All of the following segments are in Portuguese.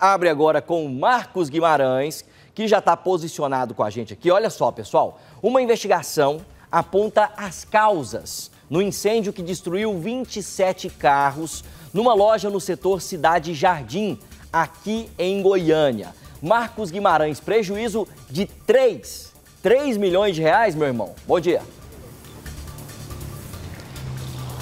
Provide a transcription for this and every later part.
abre agora com o Marcos Guimarães, que já está posicionado com a gente aqui. Olha só, pessoal, uma investigação aponta as causas no incêndio que destruiu 27 carros numa loja no setor Cidade Jardim, aqui em Goiânia. Marcos Guimarães, prejuízo de 3, 3 milhões de reais, meu irmão. Bom dia.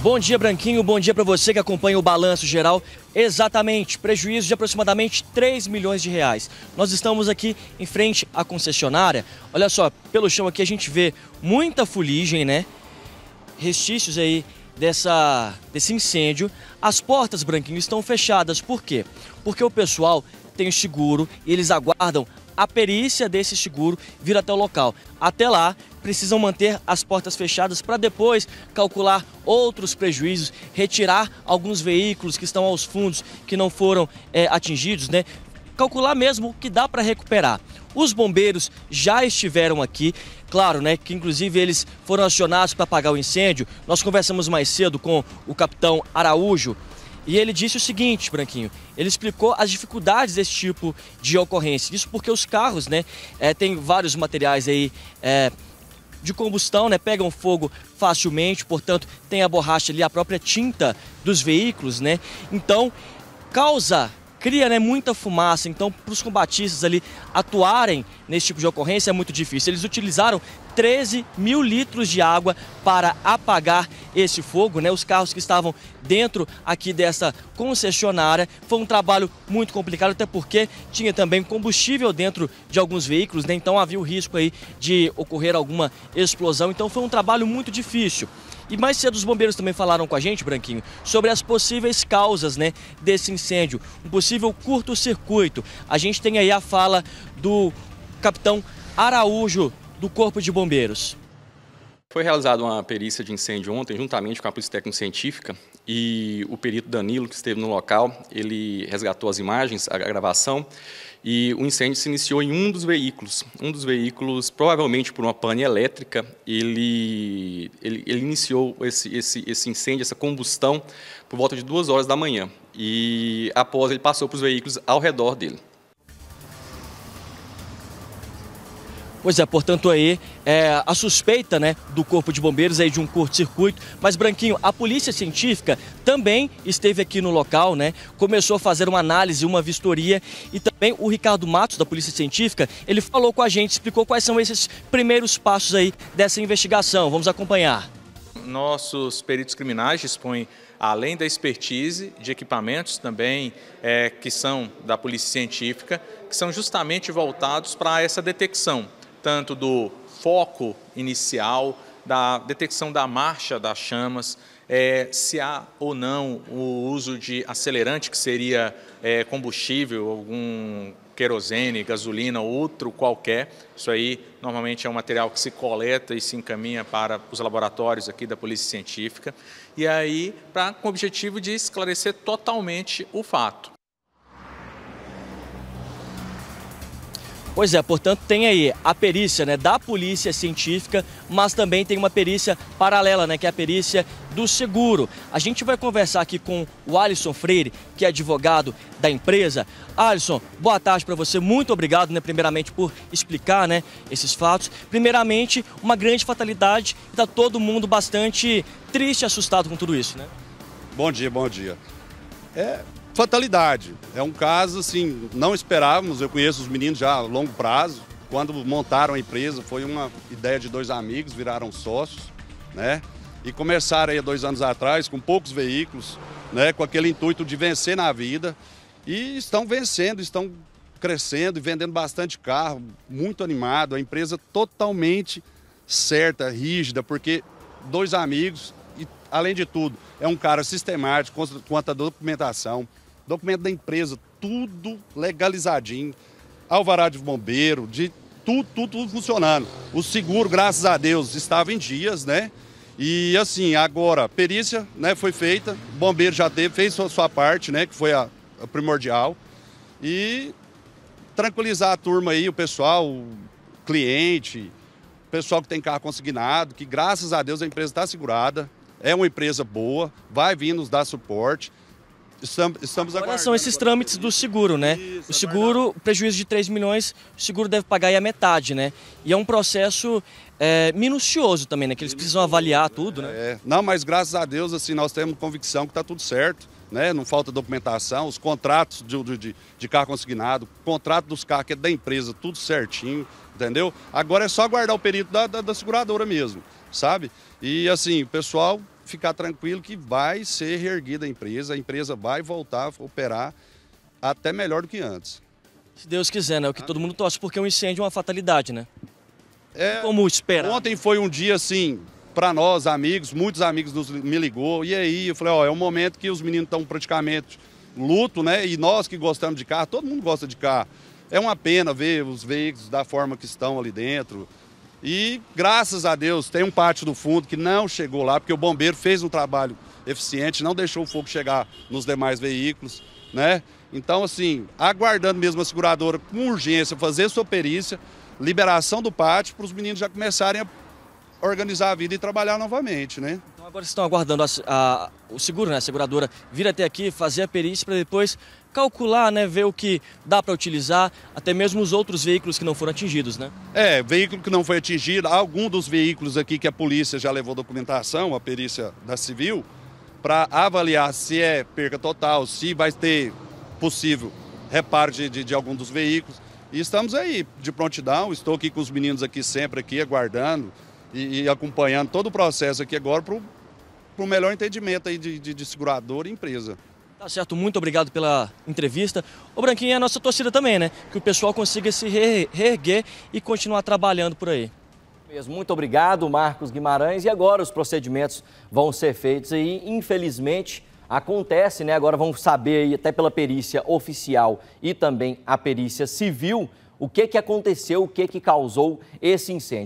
Bom dia, Branquinho. Bom dia para você que acompanha o balanço geral. Exatamente, prejuízo de aproximadamente 3 milhões de reais. Nós estamos aqui em frente à concessionária. Olha só, pelo chão aqui a gente vê muita fuligem, né? Restícios aí dessa, desse incêndio. As portas, Branquinho, estão fechadas. Por quê? Porque o pessoal tem o seguro e eles aguardam a perícia desse seguro vir até o local. Até lá, precisam manter as portas fechadas para depois calcular outros prejuízos, retirar alguns veículos que estão aos fundos, que não foram é, atingidos, né? calcular mesmo o que dá para recuperar. Os bombeiros já estiveram aqui, claro, né, que inclusive eles foram acionados para apagar o incêndio. Nós conversamos mais cedo com o capitão Araújo, e ele disse o seguinte, Branquinho, ele explicou as dificuldades desse tipo de ocorrência. Isso porque os carros, né, é, tem vários materiais aí é, de combustão, né, pegam fogo facilmente, portanto, tem a borracha ali, a própria tinta dos veículos, né. Então, causa cria né, muita fumaça, então para os combatistas ali atuarem nesse tipo de ocorrência é muito difícil. Eles utilizaram 13 mil litros de água para apagar esse fogo. Né? Os carros que estavam dentro aqui dessa concessionária. Foi um trabalho muito complicado, até porque tinha também combustível dentro de alguns veículos, né? então havia o risco aí de ocorrer alguma explosão. Então foi um trabalho muito difícil. E mais cedo os bombeiros também falaram com a gente, Branquinho, sobre as possíveis causas né, desse incêndio. Um possível curto-circuito. A gente tem aí a fala do capitão Araújo, do Corpo de Bombeiros. Foi realizada uma perícia de incêndio ontem, juntamente com a Polícia Técnico Científica, e o perito Danilo, que esteve no local, ele resgatou as imagens, a gravação, e o incêndio se iniciou em um dos veículos. Um dos veículos, provavelmente por uma pane elétrica, ele, ele, ele iniciou esse, esse, esse incêndio, essa combustão, por volta de duas horas da manhã. E após ele passou para os veículos ao redor dele. Pois é, portanto aí é, a suspeita né, do corpo de bombeiros aí de um curto-circuito. Mas Branquinho, a polícia científica também esteve aqui no local, né? Começou a fazer uma análise, uma vistoria e também o Ricardo Matos da polícia científica, ele falou com a gente, explicou quais são esses primeiros passos aí dessa investigação. Vamos acompanhar. Nossos peritos criminais dispõem além da expertise de equipamentos também é, que são da polícia científica, que são justamente voltados para essa detecção portanto, do foco inicial, da detecção da marcha das chamas, é, se há ou não o uso de acelerante, que seria é, combustível, algum querosene, gasolina, outro qualquer. Isso aí normalmente é um material que se coleta e se encaminha para os laboratórios aqui da Polícia Científica. E aí, pra, com o objetivo de esclarecer totalmente o fato. Pois é, portanto, tem aí a perícia né, da polícia científica, mas também tem uma perícia paralela, né, que é a perícia do seguro. A gente vai conversar aqui com o Alisson Freire, que é advogado da empresa. Alisson, boa tarde para você. Muito obrigado, né, primeiramente, por explicar né, esses fatos. Primeiramente, uma grande fatalidade está todo mundo bastante triste e assustado com tudo isso, né? Bom dia, bom dia. É, fatalidade. É um caso, assim, não esperávamos, eu conheço os meninos já a longo prazo. Quando montaram a empresa, foi uma ideia de dois amigos, viraram sócios, né? E começaram aí dois anos atrás com poucos veículos, né? Com aquele intuito de vencer na vida. E estão vencendo, estão crescendo e vendendo bastante carro, muito animado. A empresa totalmente certa, rígida, porque dois amigos e, além de tudo, é um cara sistemático quanto à documentação, documento da empresa, tudo legalizadinho, alvará de bombeiro, de tudo, tudo, tudo funcionando. O seguro, graças a Deus, estava em dias, né? E assim, agora, perícia né, foi feita, o bombeiro já teve, fez sua, sua parte, né? Que foi a, a primordial. E tranquilizar a turma aí, o pessoal, o cliente, o pessoal que tem carro consignado, que graças a Deus a empresa está segurada, é uma empresa boa, vai vir nos dar suporte. Estamos, agora. são esses trâmites do seguro, né? Isso, o seguro, prejuízo de 3 milhões, o seguro deve pagar aí a metade, né? E é um processo é, minucioso também, né? Que eles precisam avaliar tudo, né? É. Não, mas graças a Deus, assim, nós temos convicção que está tudo certo. Né? Não falta documentação, os contratos de, de, de carro consignado, contrato dos carros que é da empresa, tudo certinho, entendeu? Agora é só aguardar o perito da, da, da seguradora mesmo, sabe? E assim, o pessoal ficar tranquilo que vai ser reerguida a empresa, a empresa vai voltar a operar até melhor do que antes. Se Deus quiser, né? É o que todo mundo torce, porque um incêndio é uma fatalidade, né? É, Como espera. Ontem foi um dia assim, para nós, amigos, muitos amigos nos, me ligou. E aí, eu falei, ó, é um momento que os meninos estão praticamente luto, né? E nós que gostamos de carro, todo mundo gosta de carro. É uma pena ver os veículos da forma que estão ali dentro. E graças a Deus tem um pátio do fundo que não chegou lá, porque o bombeiro fez um trabalho eficiente, não deixou o fogo chegar nos demais veículos, né? Então, assim, aguardando mesmo a seguradora com urgência fazer sua perícia, liberação do pátio para os meninos já começarem a organizar a vida e trabalhar novamente, né? Então agora estão aguardando a, a, o seguro, né? A seguradora vir até aqui, fazer a perícia para depois calcular, né, ver o que dá para utilizar, até mesmo os outros veículos que não foram atingidos, né? É, veículo que não foi atingido, algum dos veículos aqui que a polícia já levou documentação, a perícia da civil, para avaliar se é perca total, se vai ter possível reparo de, de, de algum dos veículos. E estamos aí de prontidão, estou aqui com os meninos aqui sempre aqui, aguardando e, e acompanhando todo o processo aqui agora para o melhor entendimento aí de, de, de segurador e empresa. Tá certo, muito obrigado pela entrevista. O Branquinho, é a nossa torcida também, né? Que o pessoal consiga se reerguer e continuar trabalhando por aí. Muito obrigado, Marcos Guimarães. E agora os procedimentos vão ser feitos e, infelizmente, acontece, né? Agora vamos saber aí, até pela perícia oficial e também a perícia civil, o que, que aconteceu, o que, que causou esse incêndio.